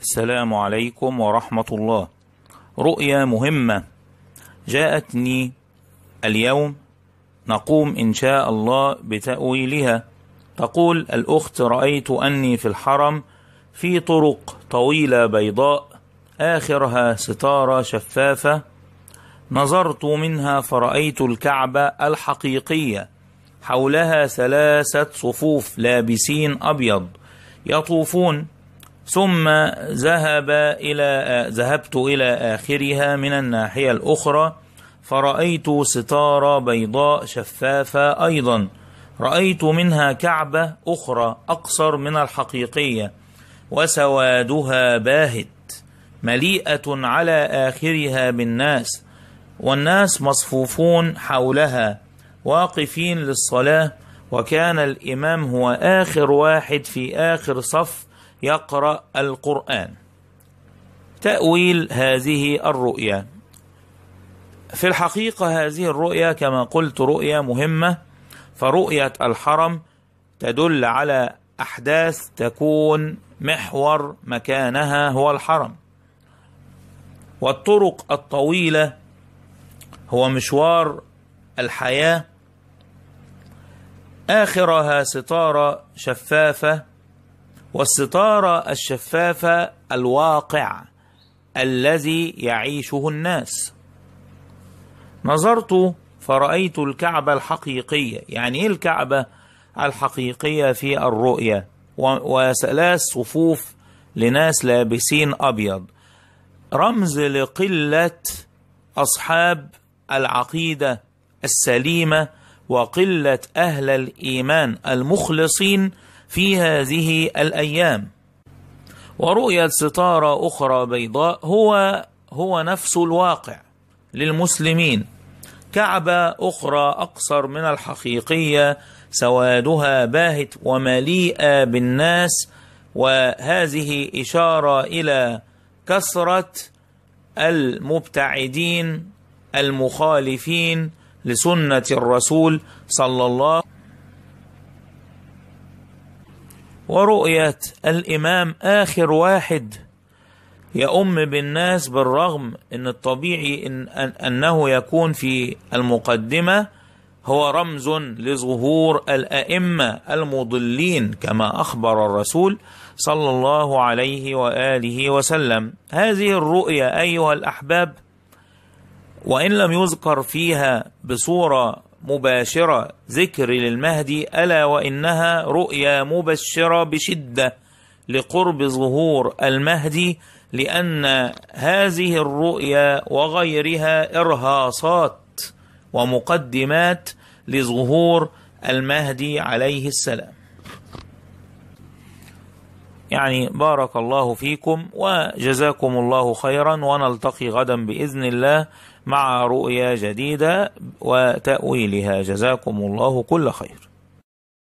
السلام عليكم ورحمة الله رؤية مهمة جاءتني اليوم نقوم إن شاء الله بتأويلها تقول الأخت رأيت أني في الحرم في طرق طويلة بيضاء آخرها ستارة شفافة نظرت منها فرأيت الكعبة الحقيقية حولها ثلاثة صفوف لابسين أبيض يطوفون ثم ذهب إلى ذهبت إلى آخرها من الناحية الأخرى فرأيت ستارة بيضاء شفافة أيضا رأيت منها كعبة أخرى أقصر من الحقيقية وسوادها باهت مليئة على آخرها بالناس والناس مصفوفون حولها واقفين للصلاة وكان الإمام هو آخر واحد في آخر صف يقرأ القرآن تأويل هذه الرؤيا في الحقيقة هذه الرؤيا كما قلت رؤيا مهمة فرؤية الحرم تدل على أحداث تكون محور مكانها هو الحرم والطرق الطويلة هو مشوار الحياة آخرها ستارة شفافة والستارة الشفافة الواقع الذي يعيشه الناس نظرت فرأيت الكعبة الحقيقية يعني إيه الكعبة الحقيقية في الرؤية وثلاث صفوف لناس لابسين أبيض رمز لقلة أصحاب العقيدة السليمة وقلة أهل الإيمان المخلصين في هذه الأيام ورؤية ستارة أخرى بيضاء هو هو نفس الواقع للمسلمين كعبة أخرى أقصر من الحقيقية سوادها باهت ومليئة بالناس وهذه إشارة إلى كثرة المبتعدين المخالفين لسنة الرسول صلى الله عليه وسلم ورؤية الإمام آخر واحد يؤم بالناس بالرغم ان الطبيعي إن انه يكون في المقدمه هو رمز لظهور الائمه المضلين كما اخبر الرسول صلى الله عليه واله وسلم هذه الرؤيا ايها الاحباب وان لم يذكر فيها بصوره مباشره ذكر للمهدي الا وانها رؤيا مبشره بشده لقرب ظهور المهدي لأن هذه الرؤيا وغيرها إرهاصات ومقدمات لظهور المهدي عليه السلام يعني بارك الله فيكم وجزاكم الله خيرا ونلتقي غدا بإذن الله مع رؤيا جديدة وتأويلها جزاكم الله كل خير